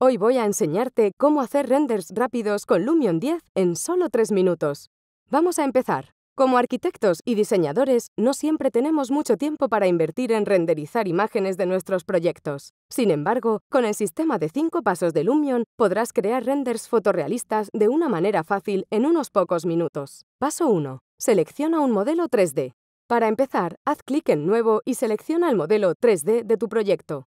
Hoy voy a enseñarte cómo hacer renders rápidos con Lumion 10 en solo 3 minutos. Vamos a empezar. Como arquitectos y diseñadores, no siempre tenemos mucho tiempo para invertir en renderizar imágenes de nuestros proyectos. Sin embargo, con el sistema de 5 pasos de Lumion podrás crear renders fotorrealistas de una manera fácil en unos pocos minutos. Paso 1. Selecciona un modelo 3D. Para empezar, haz clic en Nuevo y selecciona el modelo 3D de tu proyecto.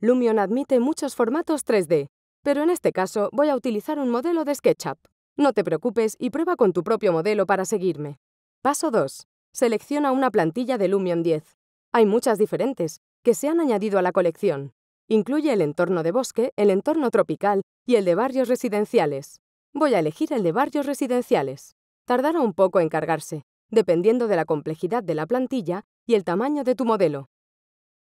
Lumion admite muchos formatos 3D, pero en este caso voy a utilizar un modelo de SketchUp. No te preocupes y prueba con tu propio modelo para seguirme. Paso 2. Selecciona una plantilla de Lumion 10. Hay muchas diferentes, que se han añadido a la colección. Incluye el entorno de bosque, el entorno tropical y el de barrios residenciales. Voy a elegir el de barrios residenciales. Tardará un poco en cargarse, dependiendo de la complejidad de la plantilla y el tamaño de tu modelo.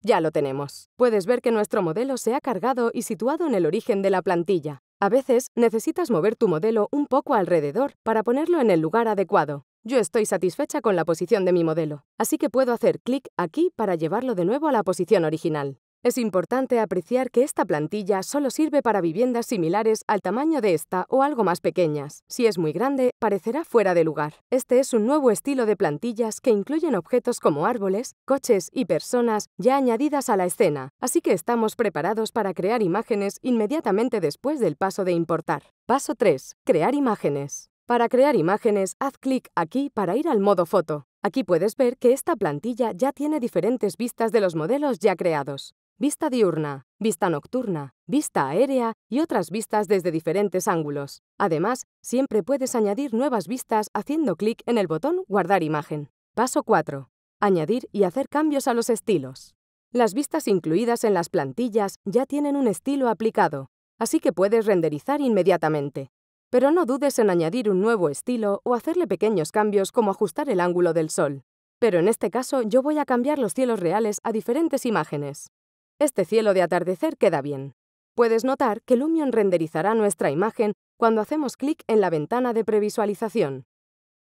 Ya lo tenemos. Puedes ver que nuestro modelo se ha cargado y situado en el origen de la plantilla. A veces necesitas mover tu modelo un poco alrededor para ponerlo en el lugar adecuado. Yo estoy satisfecha con la posición de mi modelo, así que puedo hacer clic aquí para llevarlo de nuevo a la posición original. Es importante apreciar que esta plantilla solo sirve para viviendas similares al tamaño de esta o algo más pequeñas. Si es muy grande, parecerá fuera de lugar. Este es un nuevo estilo de plantillas que incluyen objetos como árboles, coches y personas ya añadidas a la escena, así que estamos preparados para crear imágenes inmediatamente después del paso de importar. Paso 3. Crear imágenes. Para crear imágenes, haz clic aquí para ir al modo foto. Aquí puedes ver que esta plantilla ya tiene diferentes vistas de los modelos ya creados vista diurna, vista nocturna, vista aérea y otras vistas desde diferentes ángulos. Además, siempre puedes añadir nuevas vistas haciendo clic en el botón Guardar imagen. Paso 4. Añadir y hacer cambios a los estilos. Las vistas incluidas en las plantillas ya tienen un estilo aplicado, así que puedes renderizar inmediatamente. Pero no dudes en añadir un nuevo estilo o hacerle pequeños cambios como ajustar el ángulo del sol. Pero en este caso yo voy a cambiar los cielos reales a diferentes imágenes. Este cielo de atardecer queda bien. Puedes notar que Lumion renderizará nuestra imagen cuando hacemos clic en la ventana de previsualización.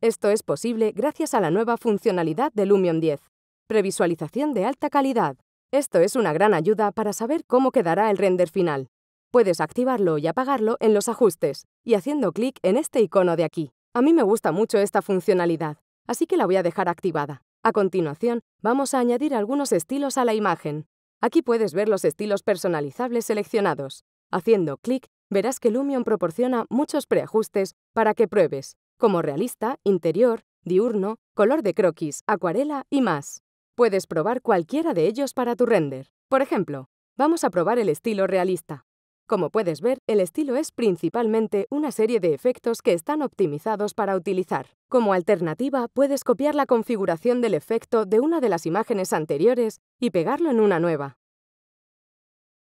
Esto es posible gracias a la nueva funcionalidad de Lumion 10, previsualización de alta calidad. Esto es una gran ayuda para saber cómo quedará el render final. Puedes activarlo y apagarlo en los ajustes y haciendo clic en este icono de aquí. A mí me gusta mucho esta funcionalidad, así que la voy a dejar activada. A continuación, vamos a añadir algunos estilos a la imagen. Aquí puedes ver los estilos personalizables seleccionados. Haciendo clic, verás que Lumion proporciona muchos preajustes para que pruebes, como realista, interior, diurno, color de croquis, acuarela y más. Puedes probar cualquiera de ellos para tu render. Por ejemplo, vamos a probar el estilo realista. Como puedes ver, el estilo es principalmente una serie de efectos que están optimizados para utilizar. Como alternativa, puedes copiar la configuración del efecto de una de las imágenes anteriores y pegarlo en una nueva.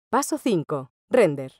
Paso 5. Render.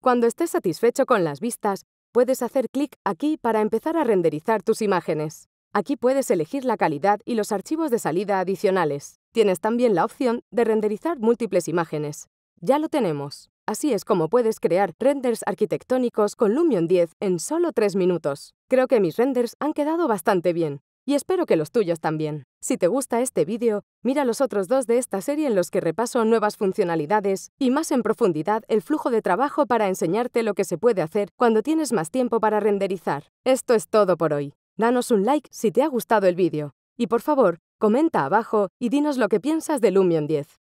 Cuando estés satisfecho con las vistas, puedes hacer clic aquí para empezar a renderizar tus imágenes. Aquí puedes elegir la calidad y los archivos de salida adicionales. Tienes también la opción de renderizar múltiples imágenes. Ya lo tenemos. Así es como puedes crear renders arquitectónicos con Lumion 10 en solo 3 minutos. Creo que mis renders han quedado bastante bien y espero que los tuyos también. Si te gusta este vídeo, mira los otros dos de esta serie en los que repaso nuevas funcionalidades y más en profundidad el flujo de trabajo para enseñarte lo que se puede hacer cuando tienes más tiempo para renderizar. Esto es todo por hoy. Danos un like si te ha gustado el vídeo. Y por favor, comenta abajo y dinos lo que piensas de Lumion 10.